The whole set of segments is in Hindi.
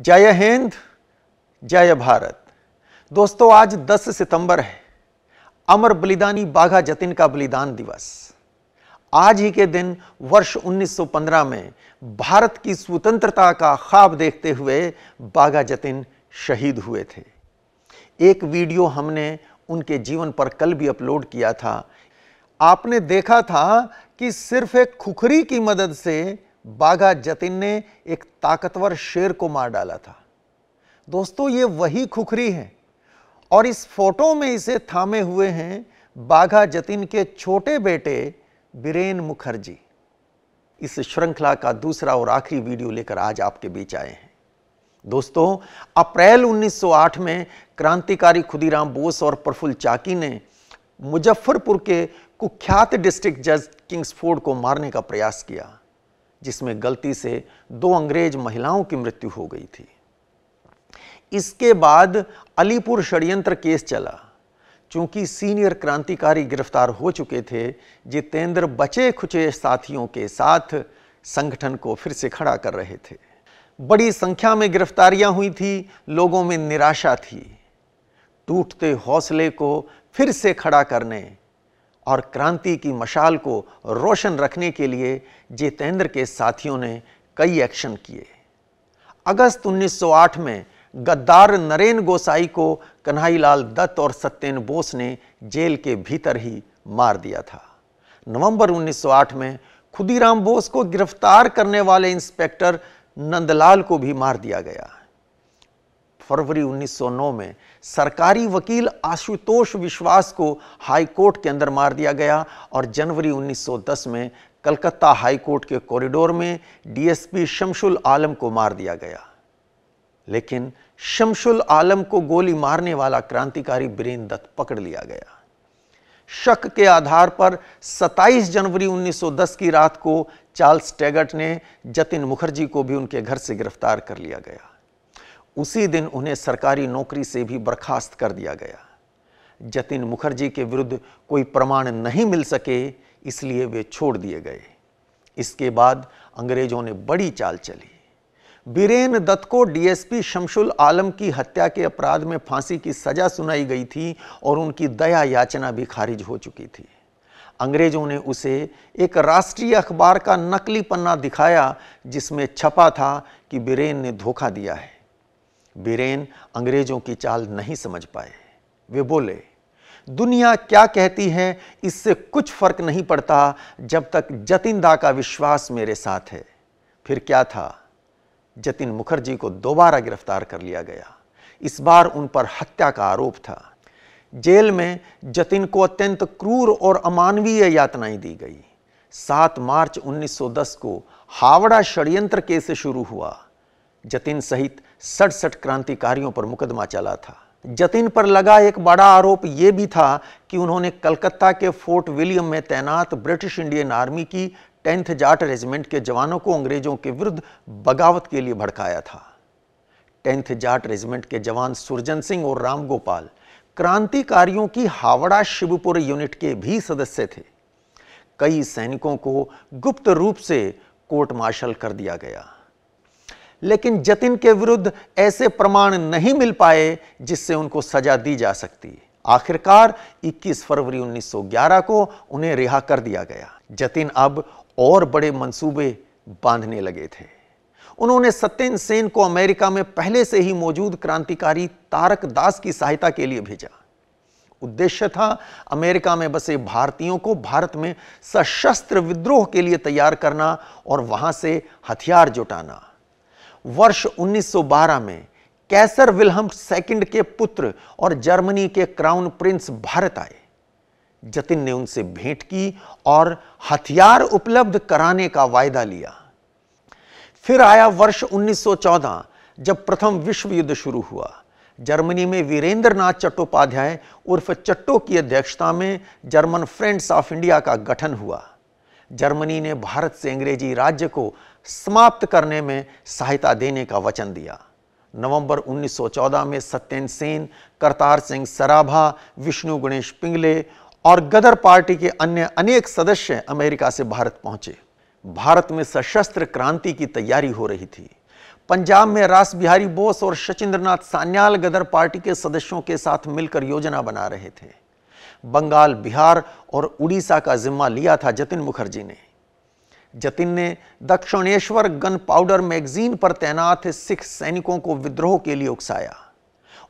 जय हिंद जय भारत दोस्तों आज 10 सितंबर है अमर बलिदानी बाघा जतिन का बलिदान दिवस आज ही के दिन वर्ष 1915 में भारत की स्वतंत्रता का ख्वाब देखते हुए बाघा जतिन शहीद हुए थे एक वीडियो हमने उनके जीवन पर कल भी अपलोड किया था आपने देखा था कि सिर्फ एक खुखरी की मदद से बाघा जतिन ने एक ताकतवर शेर को मार डाला था दोस्तों ये वही खुखरी है और इस फोटो में इसे थामे हुए हैं बाघा जतिन के छोटे बेटे बीरेन मुखर्जी इस श्रृंखला का दूसरा और आखिरी वीडियो लेकर आज आपके बीच आए हैं दोस्तों अप्रैल 1908 में क्रांतिकारी खुदीराम बोस और प्रफुल्ल चाकी ने मुजफ्फरपुर के कुख्यात डिस्ट्रिक्ट जज किंग्सफोर्ड को मारने का प्रयास किया जिसमें गलती से दो अंग्रेज महिलाओं की मृत्यु हो गई थी इसके बाद अलीपुर षड्यंत्र केस चला चूंकि सीनियर क्रांतिकारी गिरफ्तार हो चुके थे जितेंद्र बचे खुचे साथियों के साथ संगठन को फिर से खड़ा कर रहे थे बड़ी संख्या में गिरफ्तारियां हुई थी लोगों में निराशा थी टूटते हौसले को फिर से खड़ा करने और क्रांति की मशाल को रोशन रखने के लिए जितेंद्र के साथियों ने कई एक्शन किए अगस्त 1908 में गद्दार नरेन गोसाई को कन्हैयालाल दत्त और सत्येन बोस ने जेल के भीतर ही मार दिया था नवंबर 1908 में खुदीराम बोस को गिरफ्तार करने वाले इंस्पेक्टर नंदलाल को भी मार दिया गया फरवरी 1909 में सरकारी वकील आशुतोष विश्वास को हाई कोर्ट के अंदर मार दिया गया और जनवरी 1910 में कलकत्ता हाई कोर्ट के कॉरिडोर में डीएसपी शमशुल आलम को मार दिया गया लेकिन शमशुल आलम को गोली मारने वाला क्रांतिकारी बीरेन दत्त पकड़ लिया गया शक के आधार पर 27 जनवरी 1910 की रात को चार्ल्स टेगट ने जतिन मुखर्जी को भी उनके घर से गिरफ्तार कर लिया गया उसी दिन उन्हें सरकारी नौकरी से भी बर्खास्त कर दिया गया जतिन मुखर्जी के विरुद्ध कोई प्रमाण नहीं मिल सके इसलिए वे छोड़ दिए गए इसके बाद अंग्रेजों ने बड़ी चाल चली बीरेन दत्त को डीएसपी शमशुल आलम की हत्या के अपराध में फांसी की सजा सुनाई गई थी और उनकी दया याचना भी खारिज हो चुकी थी अंग्रेजों ने उसे एक राष्ट्रीय अखबार का नकली पन्ना दिखाया जिसमें छपा था कि बीरेन ने धोखा दिया है बीरेन अंग्रेजों की चाल नहीं समझ पाए वे बोले दुनिया क्या कहती है इससे कुछ फर्क नहीं पड़ता जब तक जतिन दा का विश्वास मेरे साथ है फिर क्या था जतिन मुखर्जी को दोबारा गिरफ्तार कर लिया गया इस बार उन पर हत्या का आरोप था जेल में जतिन को अत्यंत क्रूर और अमानवीय यातनाएं दी गई सात मार्च 1910 को हावड़ा षड्यंत्र केस शुरू हुआ जतिन सहित सड़सठ क्रांतिकारियों पर मुकदमा चला था जतिन पर लगा एक बड़ा आरोप यह भी था कि उन्होंने कलकत्ता के फोर्ट विलियम में तैनात ब्रिटिश इंडियन आर्मी की टेंथ जाट रेजिमेंट के जवानों को अंग्रेजों के विरुद्ध बगावत के लिए भड़काया था टेंथ जाट रेजिमेंट के जवान सुरजन सिंह और राम गोपाल क्रांतिकारियों की हावड़ा शिवपुर यूनिट के भी सदस्य थे कई सैनिकों को गुप्त रूप से कोर्ट मार्शल कर दिया गया लेकिन जतिन के विरुद्ध ऐसे प्रमाण नहीं मिल पाए जिससे उनको सजा दी जा सकती आखिरकार 21 फरवरी 1911 को उन्हें रिहा कर दिया गया जतिन अब और बड़े मंसूबे बांधने लगे थे उन्होंने सत्येंद्र सेन को अमेरिका में पहले से ही मौजूद क्रांतिकारी तारक दास की सहायता के लिए भेजा उद्देश्य था अमेरिका में बसे भारतीयों को भारत में सशस्त्र विद्रोह के लिए तैयार करना और वहां से हथियार जुटाना वर्ष 1912 में कैसर विलहम सेकंड के पुत्र और जर्मनी के क्राउन प्रिंस भारत आए जतिन ने उनसे भेंट की और हथियार उपलब्ध कराने का वायदा लिया फिर आया वर्ष 1914 जब प्रथम विश्व युद्ध शुरू हुआ जर्मनी में वीरेंद्र नाथ चट्टोपाध्याय उर्फ चट्टो की अध्यक्षता में जर्मन फ्रेंड्स ऑफ इंडिया का गठन हुआ जर्मनी ने भारत से अंग्रेजी राज्य को समाप्त करने में सहायता देने का वचन दिया नवंबर 1914 में सत्येन सेन करतार सिंह सराभा विष्णु गणेश पिंगले और गदर पार्टी के अन्य अनेक सदस्य अमेरिका से भारत पहुंचे भारत में सशस्त्र क्रांति की तैयारी हो रही थी पंजाब में रास बिहारी बोस और शचिंद्रनाथ सान्याल गदर पार्टी के सदस्यों के साथ मिलकर योजना बना रहे थे बंगाल बिहार और उड़ीसा का जिम्मा लिया था जतिन मुखर्जी ने जतिन ने दक्षिणेश्वर गन पाउडर मैगजीन पर तैनात सिख सैनिकों को विद्रोह के लिए उकसाया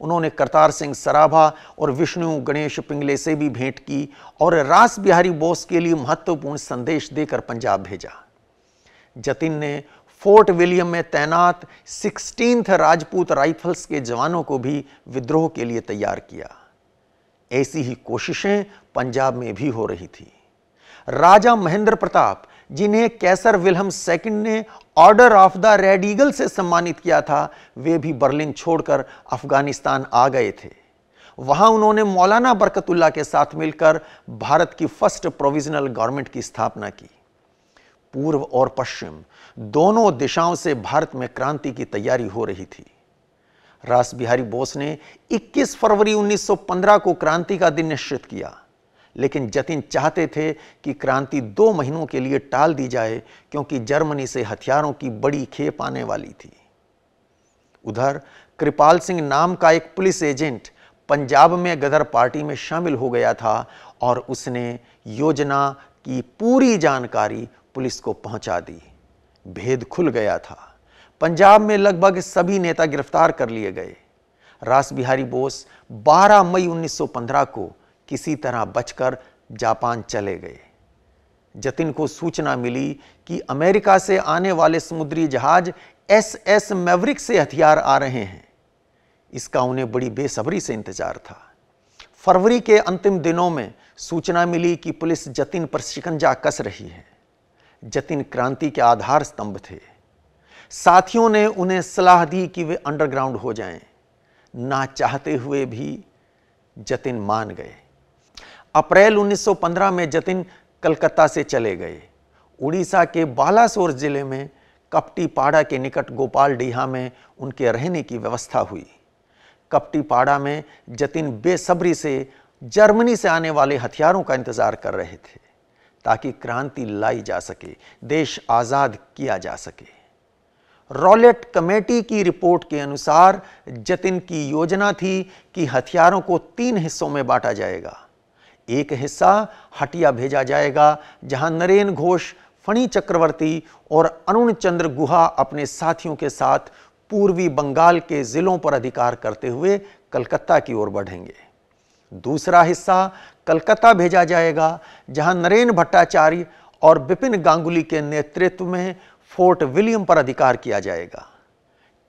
उन्होंने करतार सिंह सराभा और विष्णु गणेश पिंगले से भी भेंट की और रास बिहारी बोस के लिए महत्वपूर्ण संदेश देकर पंजाब भेजा जतिन ने फोर्ट विलियम में तैनात सिक्सटीन राजपूत राइफल्स के जवानों को भी विद्रोह के लिए तैयार किया ऐसी ही कोशिशें पंजाब में भी हो रही थी राजा महेंद्र प्रताप जिन्हें कैसर विलहम सेकंड ने order of the red eagle से सम्मानित किया था वे भी बर्लिन छोड़कर अफगानिस्तान आ गए थे वहां उन्होंने मौलाना बरकतुल्ला के साथ मिलकर भारत की फर्स्ट प्रोविजनल गवर्नमेंट की स्थापना की पूर्व और पश्चिम दोनों दिशाओं से भारत में क्रांति की तैयारी हो रही थी रास बिहारी बोस ने 21 फरवरी 1915 को क्रांति का दिन निश्चित किया लेकिन जतिन चाहते थे कि क्रांति दो महीनों के लिए टाल दी जाए क्योंकि जर्मनी से हथियारों की बड़ी खेप आने वाली थी उधर कृपाल सिंह नाम का एक पुलिस एजेंट पंजाब में गदर पार्टी में शामिल हो गया था और उसने योजना की पूरी जानकारी पुलिस को पहुंचा दी भेद खुल गया था पंजाब में लगभग सभी नेता गिरफ्तार कर लिए गए रास बिहारी बोस 12 मई 1915 को किसी तरह बचकर जापान चले गए जतिन को सूचना मिली कि अमेरिका से आने वाले समुद्री जहाज एस एस मैवरिक से हथियार आ रहे हैं इसका उन्हें बड़ी बेसब्री से इंतजार था फरवरी के अंतिम दिनों में सूचना मिली कि पुलिस जतिन पर शिकंजा कस रही है जतिन क्रांति के आधार स्तंभ थे साथियों ने उन्हें सलाह दी कि वे अंडरग्राउंड हो जाएं। ना चाहते हुए भी जतिन मान गए अप्रैल 1915 में जतिन कलकत्ता से चले गए उड़ीसा के बालासोर जिले में कपटीपाड़ा के निकट गोपाल डीहा में उनके रहने की व्यवस्था हुई कपटीपाड़ा में जतिन बेसब्री से जर्मनी से आने वाले हथियारों का इंतजार कर रहे थे ताकि क्रांति लाई जा सके देश आज़ाद किया जा सके रॉलेट कमेटी की रिपोर्ट के अनुसार जतिन की योजना थी कि हथियारों को तीन हिस्सों में बांटा जाएगा एक हिस्सा हटिया भेजा जाएगा जहां नरेन घोष फणी चक्रवर्ती और अरुण चंद्र गुहा अपने साथियों के साथ पूर्वी बंगाल के जिलों पर अधिकार करते हुए कलकत्ता की ओर बढ़ेंगे दूसरा हिस्सा कलकत्ता भेजा जाएगा जहां नरेन भट्टाचार्य और बिपिन गांगुली के नेतृत्व में फोर्ट विलियम पर अधिकार किया जाएगा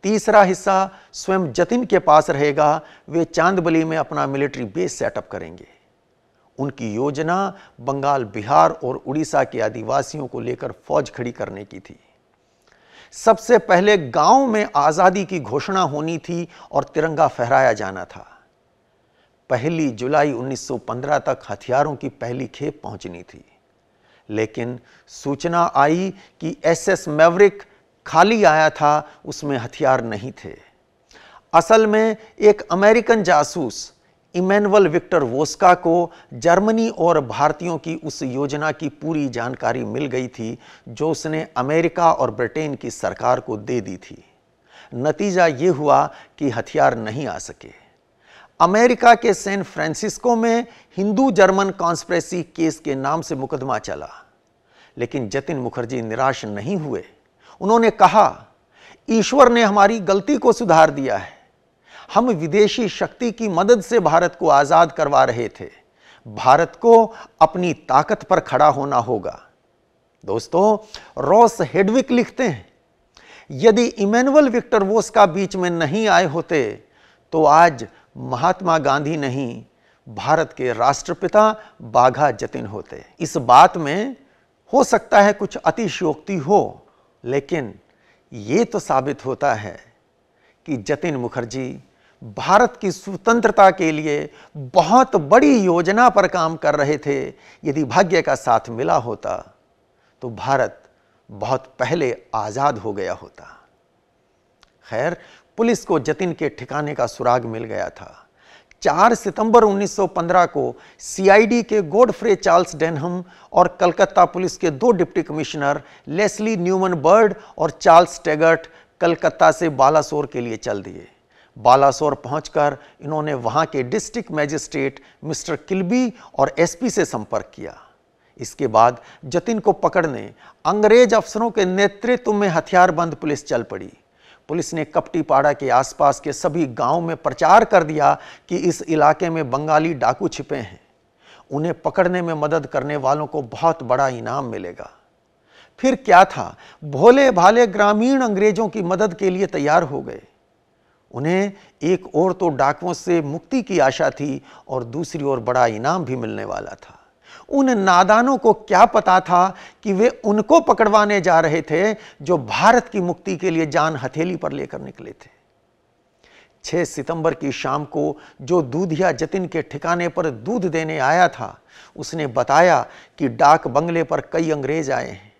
तीसरा हिस्सा स्वयं जतिन के पास रहेगा वे चांदबली में अपना मिलिट्री बेस सेटअप करेंगे उनकी योजना बंगाल बिहार और उड़ीसा के आदिवासियों को लेकर फौज खड़ी करने की थी सबसे पहले गांव में आज़ादी की घोषणा होनी थी और तिरंगा फहराया जाना था पहली जुलाई 1915 तक हथियारों की पहली खेप पहुंचनी थी लेकिन सूचना आई कि एसएस मैवरिक खाली आया था उसमें हथियार नहीं थे असल में एक अमेरिकन जासूस इमैनुअल विक्टर वोस्का को जर्मनी और भारतीयों की उस योजना की पूरी जानकारी मिल गई थी जो उसने अमेरिका और ब्रिटेन की सरकार को दे दी थी नतीजा ये हुआ कि हथियार नहीं आ सके अमेरिका के सैन फ्रांसिस्को में हिंदू जर्मन कॉन्स्प्रेसी केस के नाम से मुकदमा चला लेकिन जतिन मुखर्जी निराश नहीं हुए उन्होंने कहा ईश्वर ने हमारी गलती को सुधार दिया है हम विदेशी शक्ति की मदद से भारत को आज़ाद करवा रहे थे भारत को अपनी ताकत पर खड़ा होना होगा दोस्तों रॉस हेडविक लिखते हैं यदि इमेनुअल विक्टर वोस का बीच में नहीं आए होते तो आज महात्मा गांधी नहीं भारत के राष्ट्रपिता बाघा जतिन होते इस बात में हो सकता है कुछ अतिशयोक्ति हो लेकिन ये तो साबित होता है कि जतिन मुखर्जी भारत की स्वतंत्रता के लिए बहुत बड़ी योजना पर काम कर रहे थे यदि भाग्य का साथ मिला होता तो भारत बहुत पहले आज़ाद हो गया होता खैर पुलिस को जतिन के ठिकाने का सुराग मिल गया था 4 सितंबर 1915 को सीआईडी के गोडफ्रे चार्ल्स डेनहम और कलकत्ता पुलिस के दो deputy commissioner Leslie Newman Bird और चार्ल्स टेगर्ट कलकत्ता से बालासोर के लिए चल दिए बालासोर पहुंचकर इन्होंने वहां के डिस्ट्रिक्ट मैजिस्ट्रेट मिस्टर किल्बी और एसपी से संपर्क किया इसके बाद जतिन को पकड़ने अंग्रेज अफसरों के नेतृत्व में हथियारबंद पुलिस चल पड़ी पुलिस ने कपटीपाड़ा के आसपास के सभी गांव में प्रचार कर दिया कि इस इलाके में बंगाली डाकू छिपे हैं उन्हें पकड़ने में मदद करने वालों को बहुत बड़ा इनाम मिलेगा फिर क्या था भोले भाले ग्रामीण अंग्रेजों की मदद के लिए तैयार हो गए उन्हें एक और तो डाकुओं से मुक्ति की आशा थी और दूसरी ओर बड़ा इनाम भी मिलने वाला था उन नादानों को क्या पता था कि वे उनको पकड़वाने जा रहे थे जो भारत की मुक्ति के लिए जान हथेली पर लेकर निकले थे 6 सितंबर की शाम को जो दूधिया जतिन के ठिकाने पर दूध देने आया था उसने बताया कि डाक बंगले पर कई अंग्रेज आए हैं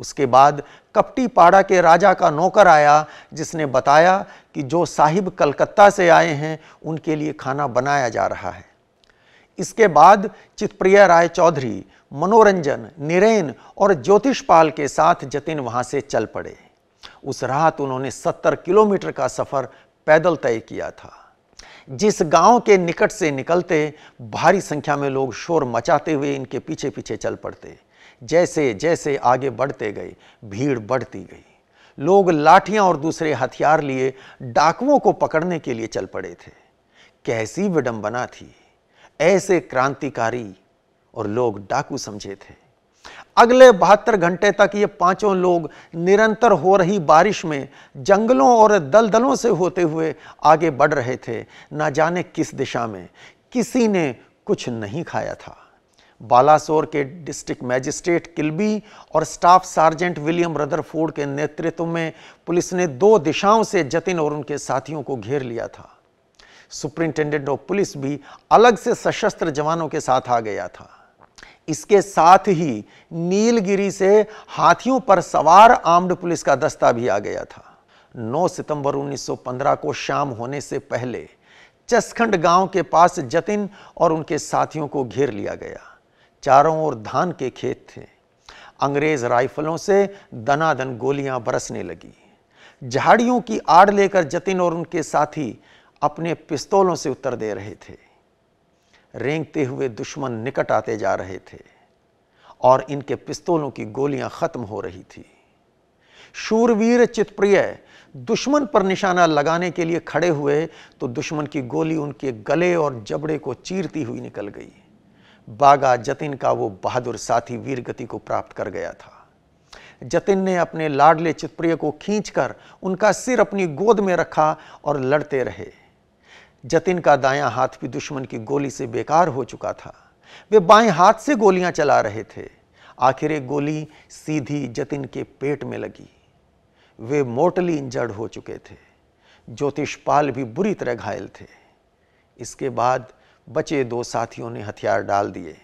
उसके बाद कपटीपाड़ा के राजा का नौकर आया जिसने बताया कि जो साहिब कलकत्ता से आए हैं उनके लिए खाना बनाया जा रहा है इसके बाद चितप्रिया राय चौधरी मनोरंजन निरेन और ज्योतिषपाल के साथ जतिन वहाँ से चल पड़े उस रात उन्होंने 70 किलोमीटर का सफ़र पैदल तय किया था जिस गांव के निकट से निकलते भारी संख्या में लोग शोर मचाते हुए इनके पीछे पीछे चल पड़ते जैसे जैसे आगे बढ़ते गए भीड़ बढ़ती गई लोग लाठियां और दूसरे हथियार लिए डाकुओं को पकड़ने के लिए चल पड़े थे कैसी विडंबना थी ऐसे क्रांतिकारी और लोग डाकू समझे थे अगले बहत्तर घंटे तक ये पांचों लोग निरंतर हो रही बारिश में जंगलों और दलदलों से होते हुए आगे बढ़ रहे थे ना जाने किस दिशा में किसी ने कुछ नहीं खाया था बालासोर के डिस्ट्रिक्ट मैजिस्ट्रेट किल्बी और स्टाफ सार्जेंट विलियम रदरफोर्ड के नेतृत्व में पुलिस ने दो दिशाओं से जतिन और उनके साथियों को घेर लिया था सुप्रिंटेंडेंट ऑफ पुलिस भी अलग से सशस्त्र जवानों के साथ आ गया था इसके साथ ही नीलगिरी से हाथियों पर सवार आर्म्ड पुलिस का दस्ता भी आ गया था 9 सितंबर 1915 को शाम होने से पहले चसखंड गांव के पास जतिन और उनके साथियों को घेर लिया गया चारों ओर धान के खेत थे अंग्रेज राइफलों से दनादन गोलियां बरसने लगी झाड़ियों की आड़ लेकर जतिन और उनके साथी अपने पिस्तौलों से उत्तर दे रहे थे रेंगते हुए दुश्मन निकट आते जा रहे थे और इनके पिस्तौलों की गोलियां खत्म हो रही थी शूरवीर चितप्रिय दुश्मन पर निशाना लगाने के लिए खड़े हुए तो दुश्मन की गोली उनके गले और जबड़े को चीरती हुई निकल गई बागा जतिन का वो बहादुर साथी वीर गति को प्राप्त कर गया था जतिन ने अपने लाडले चित्रप्रिय को खींचकर उनका सिर अपनी गोद में रखा और लड़ते रहे जतिन का दायां हाथ भी दुश्मन की गोली से बेकार हो चुका था वे बाएं हाथ से गोलियां चला रहे थे आखिर एक गोली सीधी जतिन के पेट में लगी वे मोटली इंजर्ड हो चुके थे ज्योतिषपाल भी बुरी तरह घायल थे इसके बाद बचे दो साथियों ने हथियार डाल दिए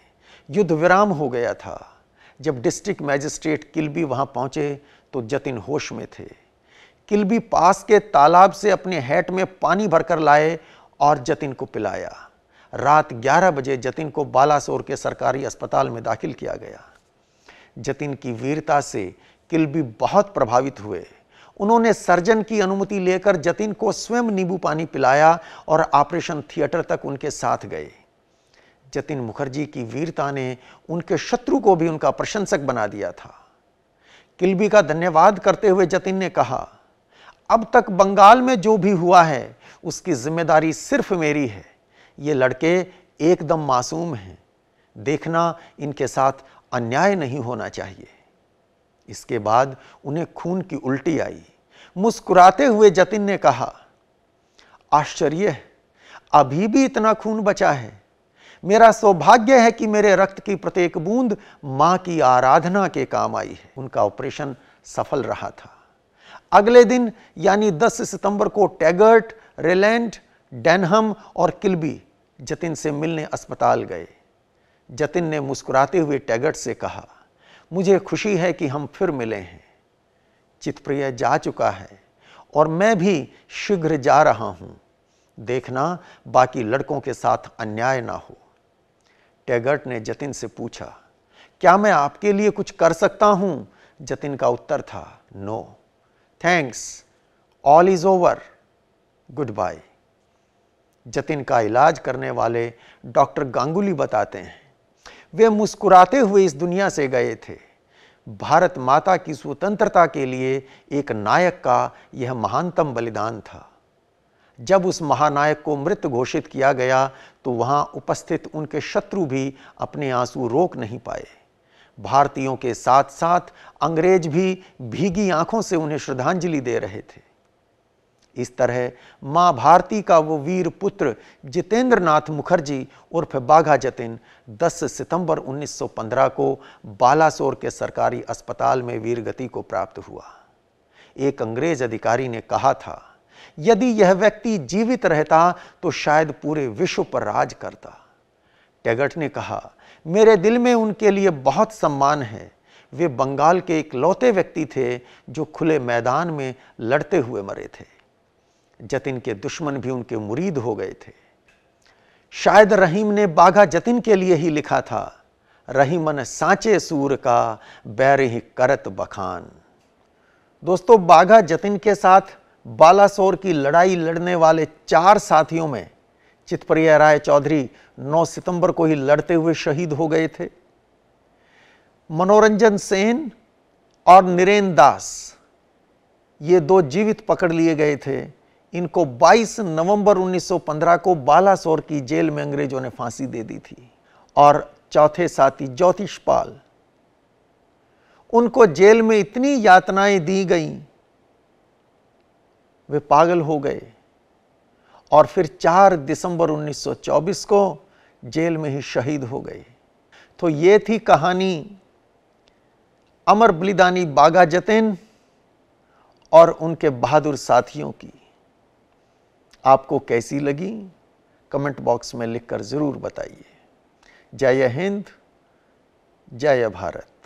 युद्ध विराम हो गया था जब डिस्ट्रिक्ट मैजिस्ट्रेट किल्बी वहां पहुंचे तो जतिन होश में थे किल्बी पास के तालाब से अपने हैट में पानी भरकर लाए और जतिन को पिलाया रात 11 बजे जतिन को बालासोर के सरकारी अस्पताल में दाखिल किया गया जतिन की वीरता से किल्बी बहुत प्रभावित हुए उन्होंने सर्जन की अनुमति लेकर जतिन को स्वयं नींबू पानी पिलाया और ऑपरेशन थिएटर तक उनके साथ गए जतिन मुखर्जी की वीरता ने उनके शत्रु को भी उनका प्रशंसक बना दिया था किल्बी का धन्यवाद करते हुए जतिन ने कहा अब तक बंगाल में जो भी हुआ है उसकी जिम्मेदारी सिर्फ मेरी है ये लड़के एकदम मासूम हैं देखना इनके साथ अन्याय नहीं होना चाहिए इसके बाद उन्हें खून की उल्टी आई मुस्कुराते हुए जतिन ने कहा आश्चर्य अभी भी इतना खून बचा है मेरा सौभाग्य है कि मेरे रक्त की प्रत्येक बूंद मां की आराधना के काम आई है उनका ऑपरेशन सफल रहा था अगले दिन यानी 10 सितंबर को टैगर्ट रेलेंट डेनहम और किल्बी जतिन से मिलने अस्पताल गए जतिन ने मुस्कुराते हुए टैगर्ट से कहा मुझे खुशी है कि हम फिर मिले हैं चितप्रिय जा चुका है और मैं भी शीघ्र जा रहा हूं देखना बाकी लड़कों के साथ अन्याय ना हो टैगर्ट ने जतिन से पूछा क्या मैं आपके लिए कुछ कर सकता हूं जतिन का उत्तर था no thanks all is over good bye Jatin का इलाज करने वाले डॉक्टर गांगुली बताते हैं वे मुस्कुराते हुए इस दुनिया से गए थे भारत माता की स्वतंत्रता के लिए एक नायक का यह महानतम बलिदान था जब उस महानायक को मृत घोषित किया गया तो वहां उपस्थित उनके शत्रु भी अपने आंसू रोक नहीं पाए भारतीयों के साथ साथ अंग्रेज भी भीगी आंखों से उन्हें श्रद्धांजलि दे रहे थे इस तरह माँ भारती का वो वीर पुत्र जितेंद्र नाथ मुखर्जी उर्फ बाघा जतिन 10 सितंबर 1915 को बालासोर के सरकारी अस्पताल में वीरगति को प्राप्त हुआ एक अंग्रेज अधिकारी ने कहा था यदि यह व्यक्ति जीवित रहता तो शायद पूरे विश्व पर राज करता टैगट ने कहा मेरे दिल में उनके लिए बहुत सम्मान है वे बंगाल के इकलौते व्यक्ति थे जो खुले मैदान में लड़ते हुए मरे थे जतिन के दुश्मन भी उनके मुरीद हो गए थे शायद रहीम ने बाघा जतिन के लिए ही लिखा था रहीमन सांचे सूर का बैर ही करत बखान दोस्तों बाघा जतिन के साथ बालासोर की लड़ाई लड़ने वाले चार साथियों में चितप्रिया राय चौधरी 9 सितंबर को ही लड़ते हुए शहीद हो गए थे मनोरंजन सेन और निरेन दास ये दो जीवित पकड़ लिए गए थे इनको 22 नवंबर 1915 को बालासोर की जेल में अंग्रेजों ने फांसी दे दी थी और चौथे साथी ज्योतिष पाल उनको जेल में इतनी यातनाएं दी गईं वे पागल हो गए और फिर 4 दिसंबर 1924 को जेल में ही शहीद हो गए तो ये थी कहानी अमर बलिदानी बागा जतेन और उनके बहादुर साथियों की आपको कैसी लगी कमेंट बॉक्स में लिखकर ज़रूर बताइए जय हिंद जय भारत